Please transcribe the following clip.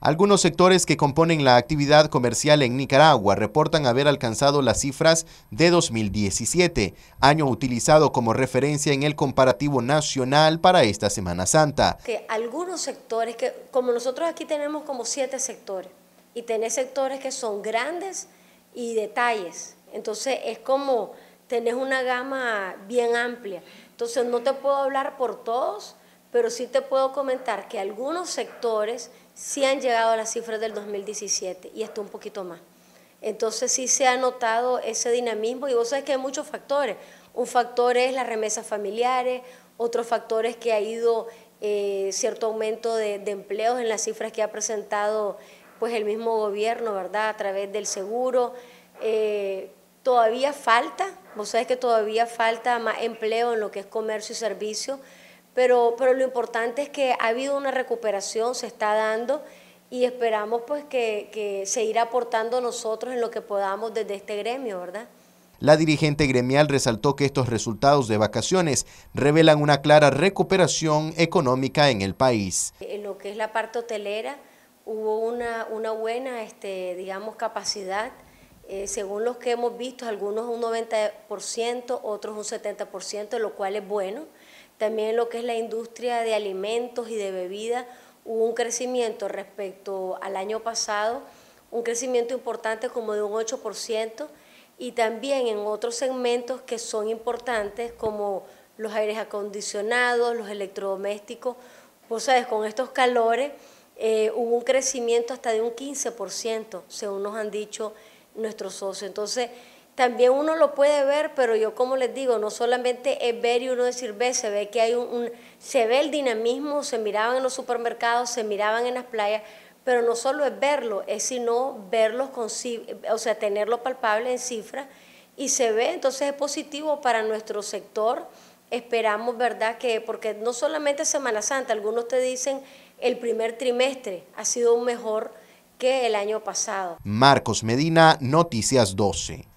Algunos sectores que componen la actividad comercial en Nicaragua reportan haber alcanzado las cifras de 2017, año utilizado como referencia en el comparativo nacional para esta Semana Santa. Que algunos sectores, que como nosotros aquí tenemos como siete sectores, y tenés sectores que son grandes y detalles, entonces es como tenés una gama bien amplia. Entonces no te puedo hablar por todos, pero sí te puedo comentar que algunos sectores sí han llegado a las cifras del 2017 y hasta un poquito más. Entonces sí se ha notado ese dinamismo y vos sabés que hay muchos factores. Un factor es las remesas familiares, otro factor es que ha ido eh, cierto aumento de, empleos en las cifras que ha presentado pues el mismo gobierno, ¿verdad? A través del seguro. Eh, todavía falta, vos sabés que todavía falta más empleo en lo que es comercio y servicio pero, pero lo importante es que ha habido una recuperación, se está dando y esperamos pues que, que irá aportando nosotros en lo que podamos desde este gremio, ¿verdad? La dirigente gremial resaltó que estos resultados de vacaciones revelan una clara recuperación económica en el país. En lo que es la parte hotelera hubo una, buena, este, digamos, capacidad eh, según los que hemos visto, algunos un 90%, otros un 70%, lo cual es bueno. También lo que es la industria de alimentos y de bebidas, hubo un crecimiento respecto al año pasado, un crecimiento importante como de un 8%, y también en otros segmentos que son importantes como los aires acondicionados, los electrodomésticos, vos sabes, con estos calores eh, hubo un crecimiento hasta de un 15%, según nos han dicho nuestros socios. Entonces, también uno lo puede ver, pero yo como les digo, no solamente es ver y uno decir ve, se ve que hay un, se ve el dinamismo, se miraban en los supermercados, se miraban en las playas, pero no solo es verlo, es sino verlo, con, o sea, tenerlo palpable en cifras y se ve, entonces es positivo para nuestro sector. Esperamos, ¿verdad? Que, porque no solamente Semana Santa, algunos te dicen el primer trimestre ha sido un mejor que el año pasado. Marcos Medina, Noticias 12.